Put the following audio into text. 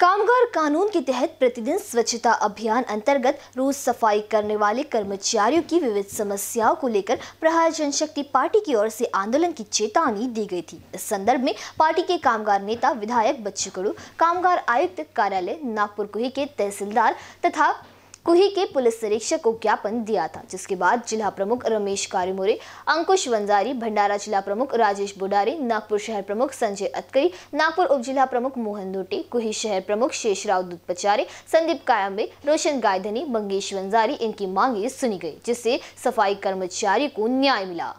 कामगार कानून के तहत प्रतिदिन स्वच्छता अभियान अंतर्गत रोज सफाई करने वाले कर्मचारियों की विविध समस्याओं को लेकर प्रहार जनशक्ति पार्टी की ओर से आंदोलन की चेतावनी दी गई थी इस संदर्भ में पार्टी के कामगार नेता विधायक बच्चू कड़ू कामगार आयुक्त कार्यालय नागपुर कुही के तहसीलदार तथा कुही के पुलिस निरीक्षक को ज्ञापन दिया था जिसके बाद जिला प्रमुख रमेश कारिमोरे अंकुश वंजारी भंडारा जिला प्रमुख राजेश बुडारी नागपुर शहर प्रमुख संजय अतकरी नागपुर उप जिला प्रमुख मोहन दोटी कुही शहर प्रमुख शेषराव दुधपचारे संदीप कायम्बे रोशन गायधनी मंगेश वंजारी इनकी मांगे सुनी गई जिससे सफाई कर्मचारी को न्याय मिला